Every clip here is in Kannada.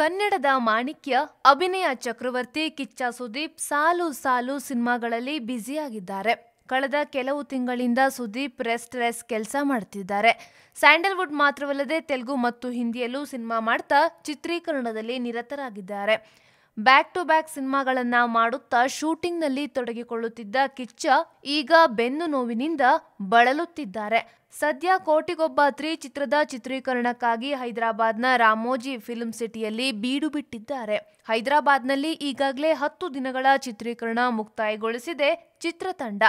ಕನ್ನಡದ ಮಾಣಿಕ್ಯ ಅಭಿನಯ ಚಕ್ರವರ್ತಿ ಕಿಚ್ಚ ಸುದೀಪ್ ಸಾಲು ಸಾಲು ಸಿನಿಮಾಗಳಲ್ಲಿ ಬ್ಯುಸಿಯಾಗಿದ್ದಾರೆ ಕಳೆದ ಕೆಲವು ತಿಂಗಳಿಂದ ಸುದೀಪ್ ರೆಸ್ಟ್ ರೆಸ್ ಕೆಲಸ ಮಾಡುತ್ತಿದ್ದಾರೆ ಸ್ಯಾಂಡಲ್ವುಡ್ ಮಾತ್ರವಲ್ಲದೆ ತೆಲುಗು ಮತ್ತು ಹಿಂದಿಯಲ್ಲೂ ಸಿನಿಮಾ ಮಾಡ್ತಾ ಚಿತ್ರೀಕರಣದಲ್ಲಿ ನಿರತರಾಗಿದ್ದಾರೆ ಬ್ಯಾಕ್ ಟು ಬ್ಯಾಕ್ ಸಿನಿಮಾಗಳನ್ನ ಮಾಡುತ್ತಾ ಶೂಟಿಂಗ್ನಲ್ಲಿ ತೊಡಗಿಕೊಳ್ಳುತ್ತಿದ್ದ ಕಿಚ್ಚ ಈಗ ಬೆನ್ನು ನೋವಿನಿಂದ ಬಳಲುತ್ತಿದ್ದಾರೆ ಸದ್ಯ ಕೋಟಿಗೊಬ್ಬ ತ್ರಿ ಚಿತ್ರದ ಚಿತ್ರೀಕರಣಕ್ಕಾಗಿ ಹೈದರಾಬಾದ್ನ ರಾಮೋಜಿ ಫಿಲ್ಮ್ ಸಿಟಿಯಲ್ಲಿ ಬೀಡು ಬಿಟ್ಟಿದ್ದಾರೆ ಹೈದರಾಬಾದ್ನಲ್ಲಿ ಈಗಾಗಲೇ ಹತ್ತು ದಿನಗಳ ಚಿತ್ರೀಕರಣ ಮುಕ್ತಾಯಗೊಳಿಸಿದೆ ಚಿತ್ರತಂಡ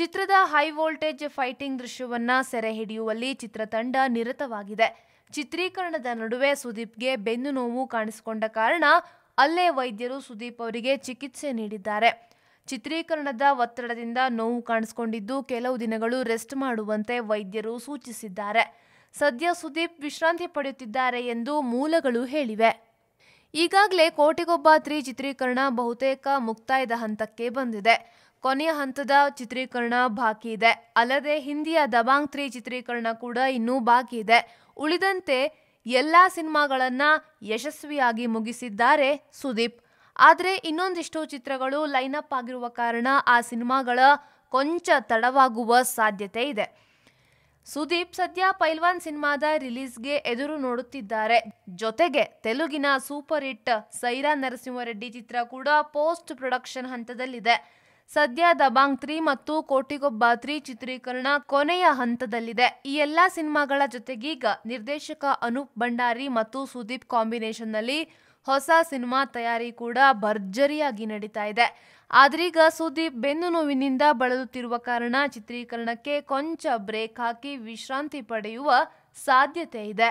ಚಿತ್ರದ ಹೈ ವೋಲ್ಟೇಜ್ ಫೈಟಿಂಗ್ ದೃಶ್ಯವನ್ನ ಸೆರೆ ಹಿಡಿಯುವಲ್ಲಿ ಚಿತ್ರತಂಡ ನಿರತವಾಗಿದೆ ಚಿತ್ರೀಕರಣದ ನಡುವೆ ಸುದೀಪ್ಗೆ ಬೆನ್ನು ನೋವು ಕಾಣಿಸಿಕೊಂಡ ಕಾರಣ ಅಲ್ಲೇ ವೈದ್ಯರು ಸುದೀಪ್ ಅವರಿಗೆ ಚಿಕಿತ್ಸೆ ನೀಡಿದ್ದಾರೆ ಚಿತ್ರೀಕರಣದ ಒತ್ತಡದಿಂದ ನೋವು ಕಾಣಿಸಿಕೊಂಡಿದ್ದು ಕೆಲವು ದಿನಗಳು ರೆಸ್ಟ್ ಮಾಡುವಂತೆ ವೈದ್ಯರು ಸೂಚಿಸಿದ್ದಾರೆ ಸದ್ಯ ಸುದೀಪ್ ವಿಶ್ರಾಂತಿ ಪಡೆಯುತ್ತಿದ್ದಾರೆ ಎಂದು ಮೂಲಗಳು ಹೇಳಿವೆ ಈಗಾಗಲೇ ಕೋಟಿಗೊಬ್ಬ ತ್ರೀ ಚಿತ್ರೀಕರಣ ಬಹುತೇಕ ಮುಕ್ತಾಯದ ಹಂತಕ್ಕೆ ಬಂದಿದೆ ಕೊನೆಯ ಹಂತದ ಚಿತ್ರೀಕರಣ ಬಾಕಿ ಇದೆ ಅಲ್ಲದೆ ಹಿಂದಿಯ ದಬಾಂಗ್ ತ್ರೀ ಚಿತ್ರೀಕರಣ ಕೂಡ ಇನ್ನೂ ಬಾಕಿ ಇದೆ ಉಳಿದಂತೆ ಎಲ್ಲ ಸಿನಿಮಾಗಳನ್ನು ಯಶಸ್ವಿಯಾಗಿ ಮುಗಿಸಿದ್ದಾರೆ ಸುದೀಪ್ ಆದರೆ ಇನ್ನೊಂದಿಷ್ಟು ಚಿತ್ರಗಳು ಲೈನ್ ಅಪ್ ಆಗಿರುವ ಕಾರಣ ಆ ಸಿನಿಮಾಗಳ ಕೊಂಚ ತಡವಾಗುವ ಸಾಧ್ಯತೆ ಇದೆ ಸುದೀಪ್ ಸದ್ಯ ಪೈಲ್ವಾನ್ ಸಿನಿಮಾದ ರಿಲೀಸ್ಗೆ ಎದುರು ನೋಡುತ್ತಿದ್ದಾರೆ ಜೊತೆಗೆ ತೆಲುಗಿನ ಸೂಪರ್ ಹಿಟ್ ಸೈರಾ ನರಸಿಂಹರೆಡ್ಡಿ ಚಿತ್ರ ಕೂಡ ಪೋಸ್ಟ್ ಪ್ರೊಡಕ್ಷನ್ ಹಂತದಲ್ಲಿದೆ ಸದ್ಯ ದಬಾಂಗ್ ತ್ರೀ ಮತ್ತು ಕೋಟಿಗೊಬ್ಬ ತ್ರೀ ಚಿತ್ರೀಕರಣ ಕೊನೆಯ ಹಂತದಲ್ಲಿದೆ ಈ ಎಲ್ಲ ಸಿನಿಮಾಗಳ ಜೊತೆಗೀಗ ನಿರ್ದೇಶಕ ಅನೂಪ್ ಭಂಡಾರಿ ಮತ್ತು ಸುದೀಪ್ ಕಾಂಬಿನೇಷನ್ನಲ್ಲಿ ಹೊಸ ಸಿನಿಮಾ ತಯಾರಿ ಕೂಡ ಭರ್ಜರಿಯಾಗಿ ನಡೀತಾ ಇದೆ ಆದ್ರೀಗ ಸುದೀಪ್ ಬೆನ್ನು ನೋವಿನಿಂದ ಬಳಲುತ್ತಿರುವ ಕಾರಣ ಚಿತ್ರೀಕರಣಕ್ಕೆ ಕೊಂಚ ಬ್ರೇಕ್ ಹಾಕಿ ವಿಶ್ರಾಂತಿ ಪಡೆಯುವ ಸಾಧ್ಯತೆ ಇದೆ